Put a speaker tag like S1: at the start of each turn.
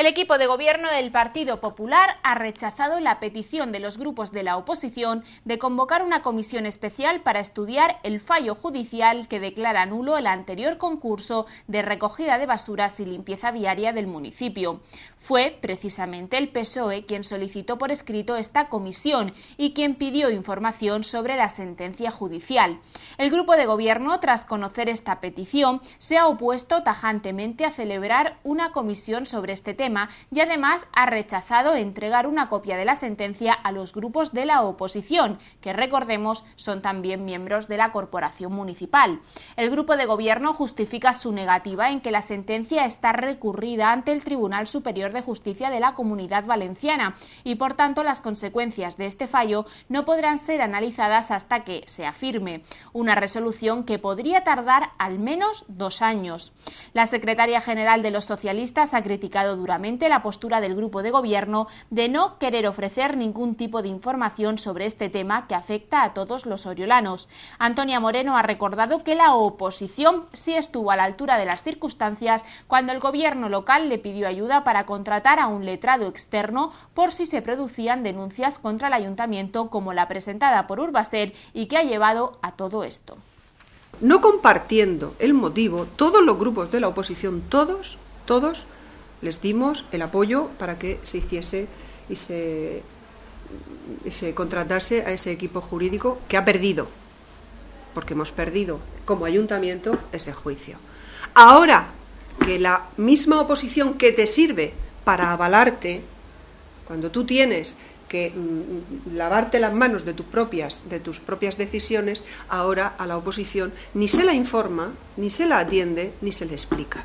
S1: El equipo de gobierno del Partido Popular ha rechazado la petición de los grupos de la oposición de convocar una comisión especial para estudiar el fallo judicial que declara nulo el anterior concurso de recogida de basuras y limpieza viaria del municipio. Fue precisamente el PSOE quien solicitó por escrito esta comisión y quien pidió información sobre la sentencia judicial. El grupo de gobierno, tras conocer esta petición, se ha opuesto tajantemente a celebrar una comisión sobre este tema y además ha rechazado entregar una copia de la sentencia a los grupos de la oposición, que recordemos son también miembros de la corporación municipal. El grupo de gobierno justifica su negativa en que la sentencia está recurrida ante el Tribunal Superior de Justicia de la Comunidad Valenciana y por tanto las consecuencias de este fallo no podrán ser analizadas hasta que se afirme una resolución que podría tardar al menos dos años. La secretaria general de los socialistas ha criticado durante la postura del grupo de gobierno de no querer ofrecer ningún tipo de información sobre este tema que afecta a todos los oriolanos. Antonia Moreno ha recordado que la oposición sí estuvo a la altura de las circunstancias cuando el gobierno local le pidió ayuda para contratar a un letrado externo por si se producían denuncias contra el ayuntamiento como la presentada por Urbaser y que ha llevado a todo esto.
S2: No compartiendo el motivo, todos los grupos de la oposición, todos, todos, les dimos el apoyo para que se hiciese y se, contratase a ese equipo jurídico que ha perdido, porque hemos perdido como ayuntamiento ese juicio. Ahora que la misma oposición que te sirve para avalarte, cuando tú tienes que mm, mm, lavarte las manos de tus propias de tus propias decisiones, ahora a la oposición ni se la informa, ni se la atiende, ni se le explica.